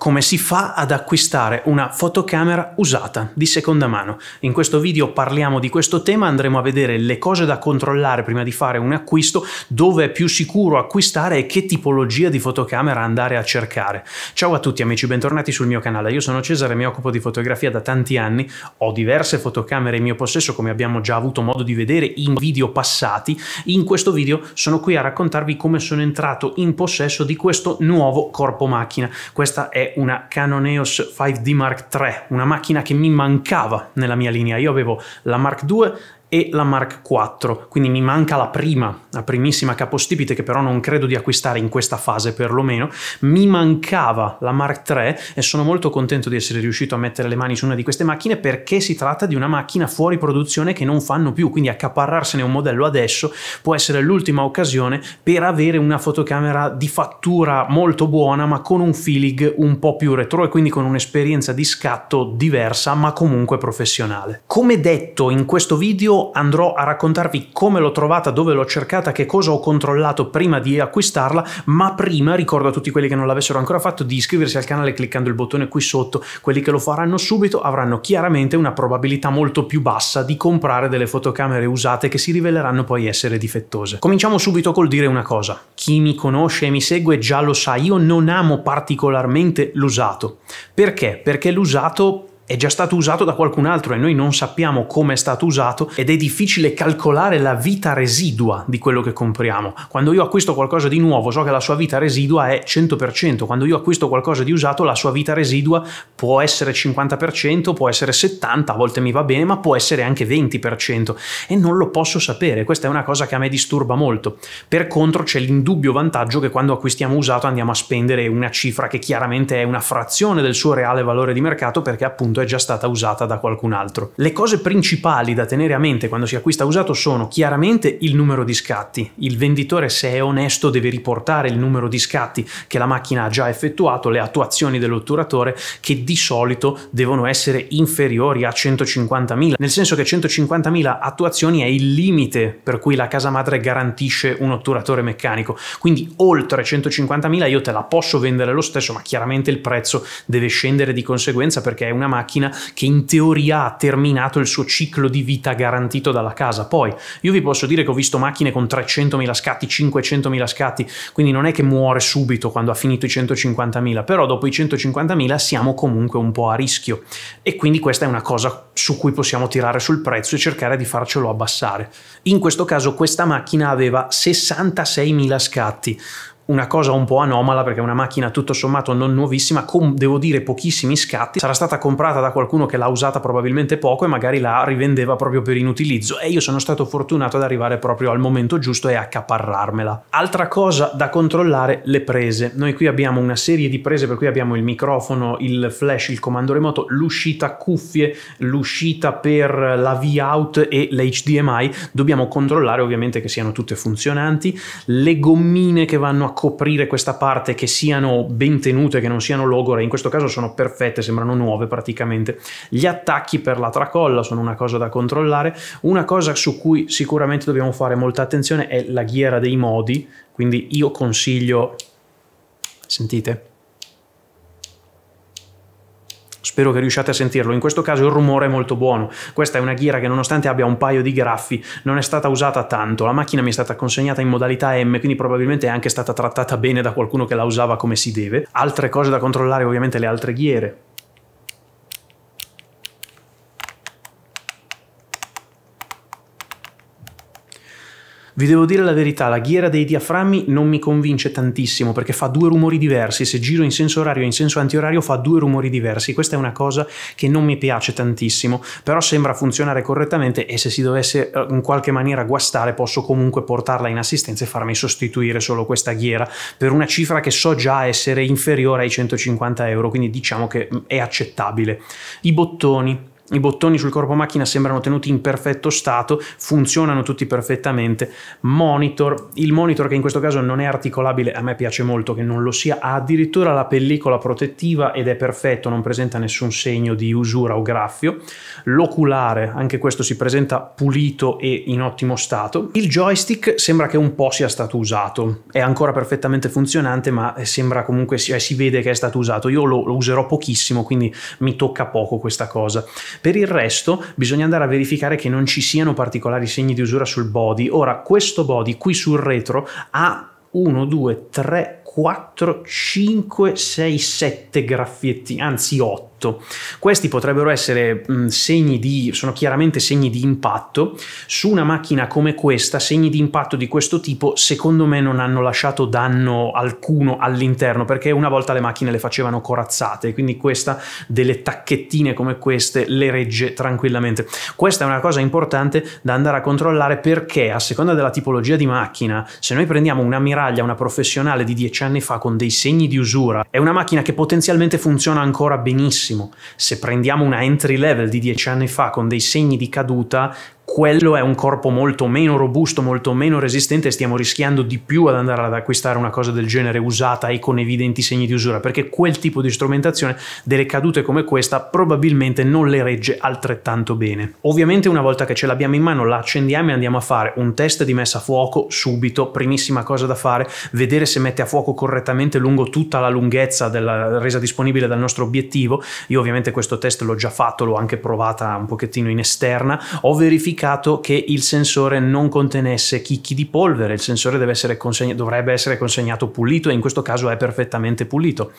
come si fa ad acquistare una fotocamera usata di seconda mano. In questo video parliamo di questo tema, andremo a vedere le cose da controllare prima di fare un acquisto, dove è più sicuro acquistare e che tipologia di fotocamera andare a cercare. Ciao a tutti amici, bentornati sul mio canale. Io sono Cesare, mi occupo di fotografia da tanti anni, ho diverse fotocamere in mio possesso come abbiamo già avuto modo di vedere in video passati. In questo video sono qui a raccontarvi come sono entrato in possesso di questo nuovo corpo macchina. Questa è è una Canoneos 5D Mark III, una macchina che mi mancava nella mia linea. Io avevo la Mark II e la Mark IV, quindi mi manca la prima, la primissima capostipite che però non credo di acquistare in questa fase perlomeno, mi mancava la Mark III e sono molto contento di essere riuscito a mettere le mani su una di queste macchine perché si tratta di una macchina fuori produzione che non fanno più, quindi accaparrarsene un modello adesso può essere l'ultima occasione per avere una fotocamera di fattura molto buona ma con un feeling un po' più retro e quindi con un'esperienza di scatto diversa ma comunque professionale. Come detto in questo video andrò a raccontarvi come l'ho trovata, dove l'ho cercata, che cosa ho controllato prima di acquistarla, ma prima ricordo a tutti quelli che non l'avessero ancora fatto di iscriversi al canale cliccando il bottone qui sotto, quelli che lo faranno subito avranno chiaramente una probabilità molto più bassa di comprare delle fotocamere usate che si riveleranno poi essere difettose. Cominciamo subito col dire una cosa, chi mi conosce e mi segue già lo sa, io non amo particolarmente l'usato. Perché? Perché l'usato è già stato usato da qualcun altro e noi non sappiamo come è stato usato ed è difficile calcolare la vita residua di quello che compriamo. Quando io acquisto qualcosa di nuovo so che la sua vita residua è 100%, quando io acquisto qualcosa di usato la sua vita residua può essere 50%, può essere 70%, a volte mi va bene, ma può essere anche 20% e non lo posso sapere, questa è una cosa che a me disturba molto. Per contro c'è l'indubbio vantaggio che quando acquistiamo usato andiamo a spendere una cifra che chiaramente è una frazione del suo reale valore di mercato perché appunto è già stata usata da qualcun altro. Le cose principali da tenere a mente quando si acquista usato sono chiaramente il numero di scatti. Il venditore, se è onesto, deve riportare il numero di scatti che la macchina ha già effettuato, le attuazioni dell'otturatore, che di solito devono essere inferiori a 150.000, nel senso che 150.000 attuazioni è il limite per cui la casa madre garantisce un otturatore meccanico. Quindi oltre 150.000 io te la posso vendere lo stesso, ma chiaramente il prezzo deve scendere di conseguenza perché è una macchina macchina che in teoria ha terminato il suo ciclo di vita garantito dalla casa. Poi io vi posso dire che ho visto macchine con 300.000 scatti, 500.000 scatti, quindi non è che muore subito quando ha finito i 150.000, però dopo i 150.000 siamo comunque un po' a rischio e quindi questa è una cosa su cui possiamo tirare sul prezzo e cercare di farcelo abbassare. In questo caso questa macchina aveva 66.000 scatti, una cosa un po' anomala perché è una macchina tutto sommato non nuovissima, con devo dire pochissimi scatti, sarà stata comprata da qualcuno che l'ha usata probabilmente poco e magari la rivendeva proprio per inutilizzo e io sono stato fortunato ad arrivare proprio al momento giusto e accaparrarmela. Altra cosa da controllare, le prese. Noi qui abbiamo una serie di prese per cui abbiamo il microfono, il flash, il comando remoto, l'uscita cuffie, l'uscita per la V-out e l'HDMI. Dobbiamo controllare ovviamente che siano tutte funzionanti, le gommine che vanno a coprire questa parte che siano ben tenute, che non siano logore, in questo caso sono perfette, sembrano nuove praticamente. Gli attacchi per la tracolla sono una cosa da controllare, una cosa su cui sicuramente dobbiamo fare molta attenzione è la ghiera dei modi, quindi io consiglio, sentite, Spero che riusciate a sentirlo. In questo caso il rumore è molto buono. Questa è una ghiera che nonostante abbia un paio di graffi non è stata usata tanto. La macchina mi è stata consegnata in modalità M, quindi probabilmente è anche stata trattata bene da qualcuno che la usava come si deve. Altre cose da controllare ovviamente le altre ghiere Vi devo dire la verità, la ghiera dei diaframmi non mi convince tantissimo perché fa due rumori diversi, se giro in senso orario e in senso antiorario fa due rumori diversi, questa è una cosa che non mi piace tantissimo, però sembra funzionare correttamente e se si dovesse eh, in qualche maniera guastare posso comunque portarla in assistenza e farmi sostituire solo questa ghiera per una cifra che so già essere inferiore ai 150 euro, quindi diciamo che mm, è accettabile. I bottoni i bottoni sul corpo macchina sembrano tenuti in perfetto stato, funzionano tutti perfettamente. Monitor, il monitor che in questo caso non è articolabile, a me piace molto che non lo sia, ha addirittura la pellicola protettiva ed è perfetto, non presenta nessun segno di usura o graffio. L'oculare, anche questo si presenta pulito e in ottimo stato. Il joystick sembra che un po' sia stato usato, è ancora perfettamente funzionante, ma sembra comunque, si, si vede che è stato usato. Io lo userò pochissimo, quindi mi tocca poco questa cosa. Per il resto bisogna andare a verificare che non ci siano particolari segni di usura sul body. Ora, questo body qui sul retro ha 1, 2, 3, 4, 5, 6, 7 graffietti, anzi 8 impatto. Questi potrebbero essere mh, mm, segni di, sono chiaramente segni di impatto. Su una macchina come questa, segni di impatto di questo tipo, secondo me non hanno lasciato danno alcuno all'interno, perché una volta le macchine le facevano corazzate, quindi questa delle tacchettine come queste le regge tranquillamente. Questa è una cosa importante da andare a controllare perché a seconda della tipologia di macchina, se noi prendiamo una miraglia, una professionale di 10 anni fa con dei segni di usura, è una macchina che potenzialmente funziona ancora benissimo benissimo. Se prendiamo una entry level di dieci anni fa con dei segni di caduta, quello è un corpo molto meno robusto, molto meno resistente e stiamo rischiando di più ad andare ad acquistare una cosa del genere usata e con evidenti segni di usura, perché quel tipo di strumentazione delle cadute come questa probabilmente non le regge altrettanto bene. Ovviamente una volta che ce l'abbiamo in mano la accendiamo e andiamo a fare un test di messa a fuoco subito, primissima cosa da fare, vedere se mette a fuoco correttamente lungo tutta la lunghezza della resa disponibile dal nostro obiettivo. Io ovviamente questo test l'ho già fatto, l'ho anche provata un pochettino in esterna, ho verificato verificato che il sensore non contenesse chicchi di polvere, il sensore essere consegna- dovrebbe essere consegnato pulito e in questo caso è perfettamente pulito.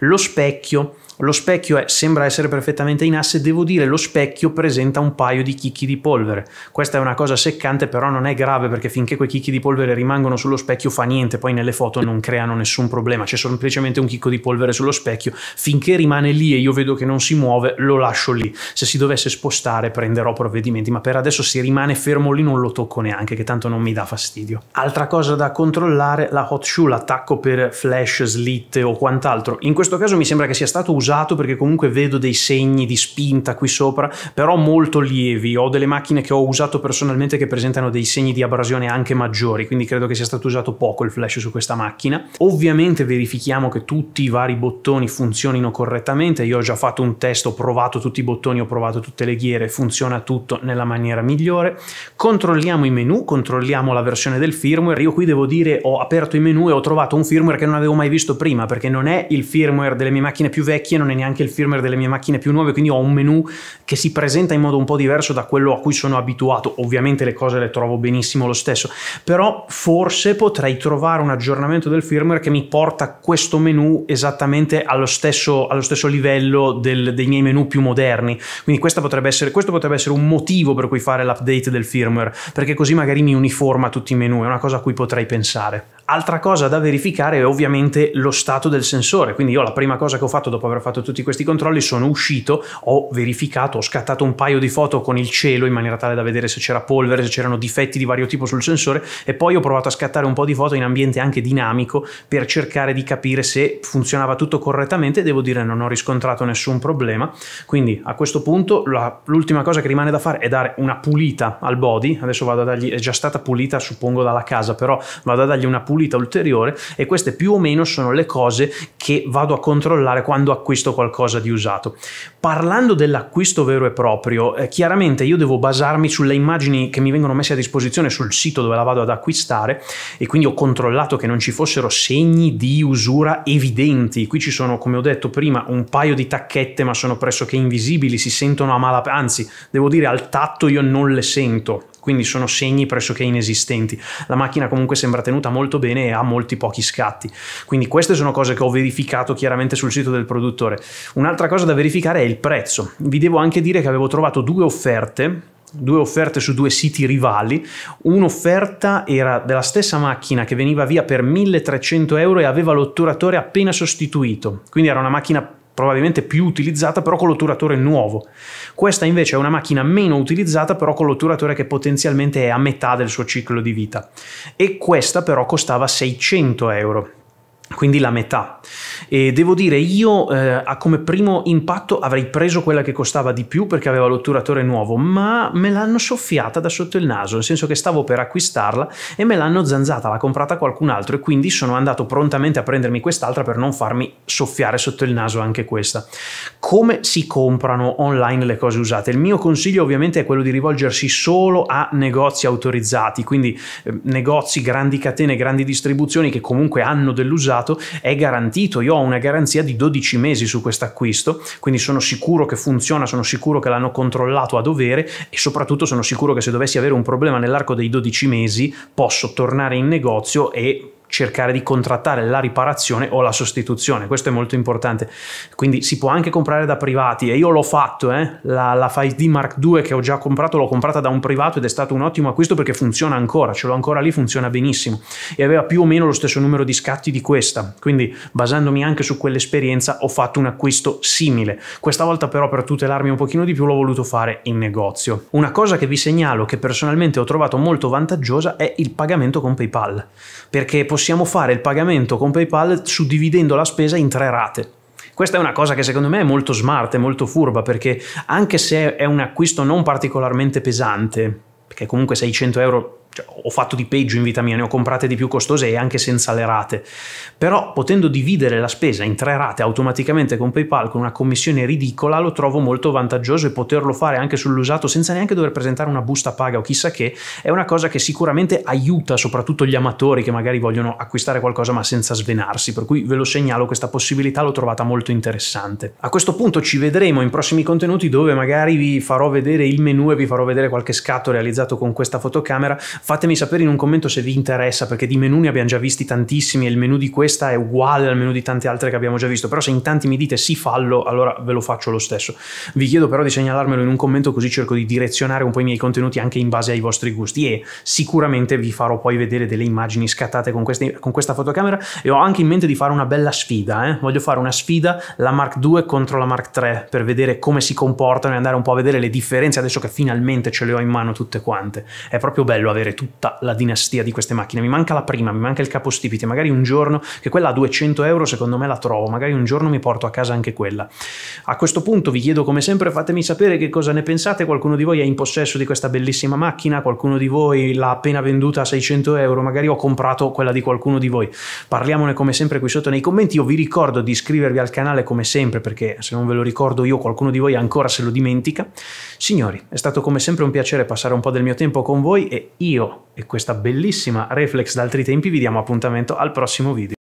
Lo specchio lo specchio è, sembra essere perfettamente in asse, devo dire lo specchio presenta un paio di chicchi di polvere. Questa è una cosa seccante, però non è grave perché finché quei chicchi di polvere rimangono sullo specchio fa niente, poi nelle foto non creano nessun problema, c'è semplicemente un chicco di polvere sullo specchio, finché rimane lì e io vedo che non si muove lo lascio lì. Se si dovesse spostare prenderò provvedimenti, ma per adesso si rimane fermo lì non lo tocco neanche, che tanto non mi dà fastidio. Altra cosa da controllare, la hot shoe, l'attacco per flash, slit o quant'altro. In questo caso mi sembra che sia stato usato perché comunque vedo dei segni di spinta qui sopra, però molto lievi. Ho delle macchine che ho usato personalmente che presentano dei segni di abrasione anche maggiori, quindi credo che sia stato usato poco il flash su questa macchina. Ovviamente verifichiamo che tutti i vari bottoni funzionino correttamente. Io ho già fatto un test, ho provato tutti i bottoni, ho provato tutte le ghiere, funziona tutto nella maniera migliore migliore, controlliamo i menu, controlliamo la versione del firmware, io qui devo dire ho aperto i menu e ho trovato un firmware che non avevo mai visto prima, perché non è il firmware delle mie macchine più vecchie, non è neanche il firmware delle mie macchine più nuove, quindi ho un menu che si presenta in modo un po' diverso da quello a cui sono abituato, ovviamente le cose le trovo benissimo lo stesso, però forse potrei trovare un aggiornamento del firmware che mi porta questo menu esattamente allo stesso, allo stesso livello del, dei miei menu più moderni, quindi potrebbe essere, questo potrebbe essere un motivo per cui fare l'update del firmware, perché così magari mi uniforma tutti i menu, è una cosa a cui potrei pensare. Altra cosa da verificare è ovviamente lo stato del sensore, quindi io la prima cosa che ho fatto dopo aver fatto tutti questi controlli sono uscito, ho verificato, ho scattato un paio di foto con il cielo in maniera tale da vedere se c'era polvere, se c'erano difetti di vario tipo sul sensore e poi ho provato a scattare un po' di foto in ambiente anche dinamico per cercare di capire se funzionava tutto correttamente, devo dire non ho riscontrato nessun problema, quindi a questo punto l'ultima cosa che rimane da fare è dare una pulita al body, adesso vado a dargli, è già stata pulita suppongo dalla casa, però vado a dargli una pulita ulteriore e queste più o meno sono le cose che vado a controllare quando acquisto qualcosa di usato. Parlando dell'acquisto vero e proprio, eh, chiaramente io devo basarmi sulle immagini che mi vengono messe a disposizione sul sito dove la vado ad acquistare e quindi ho controllato che non ci fossero segni di usura evidenti. Qui ci sono, come ho detto prima, un paio di tacchette ma sono pressoché invisibili, si sentono a malapena, anzi devo dire al tatto io non non le sento, quindi sono segni pressoché inesistenti. La macchina comunque sembra tenuta molto bene e ha molti pochi scatti. Quindi queste sono cose che ho verificato chiaramente sul sito del produttore. Un'altra cosa da verificare è il prezzo. Vi devo anche dire che avevo trovato due offerte due offerte su due siti rivali. Un'offerta era della stessa macchina che veniva via per 1300 euro e aveva l'otturatore appena sostituito, quindi era una macchina probabilmente più utilizzata però con l'otturatore nuovo. Questa invece è una macchina meno utilizzata però con l'otturatore che potenzialmente è a metà del suo ciclo di vita e questa però costava 600 euro quindi la metà. E devo dire, io eh, come primo impatto avrei preso quella che costava di più perché aveva l'otturatore nuovo, ma me l'hanno soffiata da sotto il naso, nel senso che stavo per acquistarla e me l'hanno zanzata, l'ha comprata qualcun altro e quindi sono andato prontamente a prendermi quest'altra per non farmi soffiare sotto il naso anche questa. Come si comprano online le cose usate? Il mio consiglio ovviamente è quello di rivolgersi solo a negozi autorizzati, quindi eh, negozi, grandi catene, grandi distribuzioni che comunque hanno dell'usato usato è garantito. Io ho una garanzia di 12 mesi su questo acquisto, quindi sono sicuro che funziona, sono sicuro che l'hanno controllato a dovere e soprattutto sono sicuro che se dovessi avere un problema nell'arco dei 12 mesi posso tornare in negozio e cercare di contrattare la riparazione o la sostituzione, questo è molto importante. Quindi si può anche comprare da privati e io l'ho fatto, eh? la, la 5D Mark II che ho già comprato l'ho comprata da un privato ed è stato un ottimo acquisto perché funziona ancora, ce l'ho ancora lì, funziona benissimo e aveva più o meno lo stesso numero di scatti di questa, quindi basandomi anche su quell'esperienza ho fatto un acquisto simile. Questa volta però per tutelarmi un pochino di più l'ho voluto fare in negozio. Una cosa che vi segnalo che personalmente ho trovato molto vantaggiosa è il pagamento con PayPal, perché possiamo possiamo fare il pagamento con PayPal suddividendo la spesa in tre rate. Questa è una cosa che secondo me è molto smart e molto furba perché anche se è un acquisto non particolarmente pesante, perché comunque 600 euro cioè, ho fatto di peggio in vita mia, ne ho comprate di più costose e anche senza le rate, però potendo dividere la spesa in tre rate automaticamente con PayPal con una commissione ridicola lo trovo molto vantaggioso e poterlo fare anche sull'usato senza neanche dover presentare una busta paga o chissà che è una cosa che sicuramente aiuta soprattutto gli amatori che magari vogliono acquistare qualcosa ma senza svenarsi, per cui ve lo segnalo questa possibilità l'ho trovata molto interessante. A questo punto ci vedremo in prossimi contenuti dove magari vi farò vedere il menu e vi farò vedere qualche scatto realizzato con questa fotocamera Fatemi sapere in un commento se vi interessa, perché di menu ne abbiamo già visti tantissimi e il menu di questa è uguale al menu di tante altre che abbiamo già visto, però se in tanti mi dite sì fallo, allora ve lo faccio lo stesso. Vi chiedo però di segnalarmelo in un commento così cerco di direzionare un po' i miei contenuti anche in base ai vostri gusti e sicuramente vi farò poi vedere delle immagini scattate con, queste, con questa fotocamera e ho anche in mente di fare una bella sfida, eh? voglio fare una sfida la Mark II contro la Mark III per vedere come si comportano e andare un po' a vedere le differenze adesso che finalmente ce le ho in mano tutte quante. È proprio bello avere vedere tutta la dinastia di queste macchine, mi manca la prima, mi manca il capostipite, magari un giorno, che quella a 200 euro secondo me la trovo, magari un giorno mi porto a casa anche quella. A questo punto vi chiedo come sempre fatemi sapere che cosa ne pensate, qualcuno di voi è in possesso di questa bellissima macchina, qualcuno di voi l'ha appena venduta a 600 euro, magari ho comprato quella di qualcuno di voi. Parliamone come sempre qui sotto nei commenti, io vi ricordo di iscrivervi al canale come sempre perché se non ve lo ricordo io qualcuno di voi ancora se lo dimentica. Signori, è stato come sempre un piacere passare un po' del mio tempo con voi e io io e questa bellissima reflex d'altri tempi vi diamo appuntamento al prossimo video.